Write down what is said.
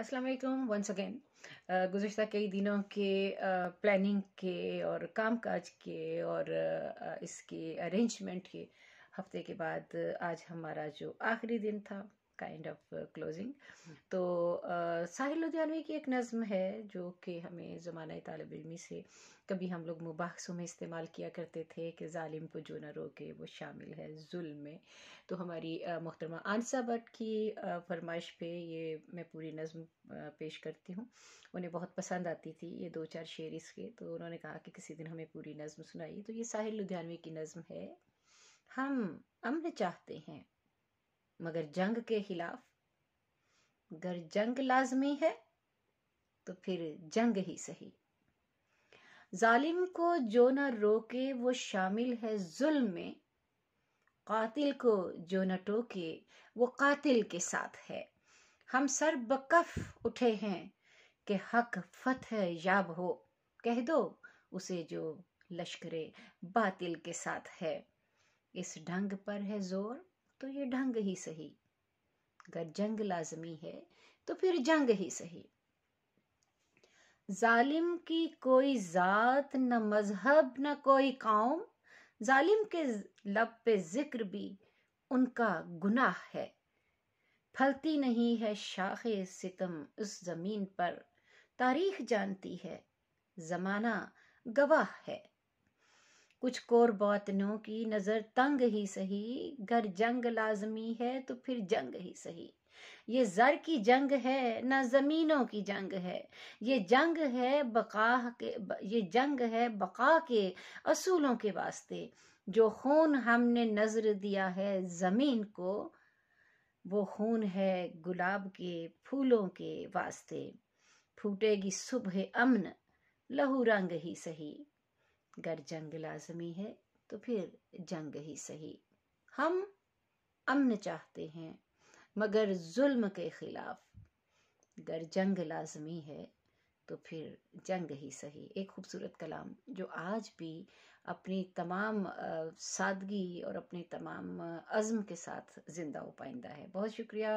अस्सलाम वालेकुम once again गुज्तर कई दिनों के प्लानिंग uh, के और कामकाज के और uh, uh, इसके अरेंजमेंट के हफ्ते के बाद आज हमारा जो आखिरी दिन था काइंड ऑफ क्लोजिंग तो साहिल लुधियानवी की एक नज़म है जो कि हमें ज़माना तालब इलमी से कभी हम लोग मुबासों में इस्तेमाल किया करते थे कि ालिम को जो न रोके वो शामिल है जुल्म में तो हमारी मोहतरमा आंसा भट्ट की फरमाइश पे ये मैं पूरी नज़म पेश करती हूँ उन्हें बहुत पसंद आती थी ये दो चार शेर इसके तो उन्होंने कहा कि किसी दिन हमें पूरी नज़म सुनाई तो ये साहिल लुधियानवी की नज़म है हम अमन चाहते हैं मगर जंग के खिलाफ अगर जंग लाजमी है तो फिर जंग ही सही जालिम को जो न रोके वो शामिल है जुल्म में कातिल को जो न टोके वो कातिल के साथ है हम सर बकफ उठे हैं कि हक फतह याब हो कह दो उसे जो लश्करे बातिल के साथ है इस ढंग पर है जोर तो ये ढंग ही सही अगर जंग लाजमी है तो फिर जंग ही सही जालिम की कोई जात न मजहब न कोई कौम जालिम के लब पे जिक्र भी उनका गुनाह है फलती नहीं है शाख सितम उस जमीन पर तारीख जानती है जमाना गवाह है कुछ कोर बौतनों की नज़र तंग ही सही घर जंग लाजमी है तो फिर जंग ही सही ये जर की जंग है ना जमीनों की जंग है ये जंग है बका के ये जंग है बका के असूलों के वास्ते जो खून हमने नजर दिया है जमीन को वो खून है गुलाब के फूलों के वास्ते फूटेगी सुबह अमन लहू रंग ही सही अगर जंग लाजमी है तो फिर जंग ही सही हम अमन चाहते हैं मगर जुल्म के खिलाफ गर जंग लाजमी है तो फिर जंग ही सही एक खूबसूरत कलाम जो आज भी अपनी तमाम सादगी और अपने तमाम अज़म के साथ ज़िंदा हो पाइंदा है बहुत शुक्रिया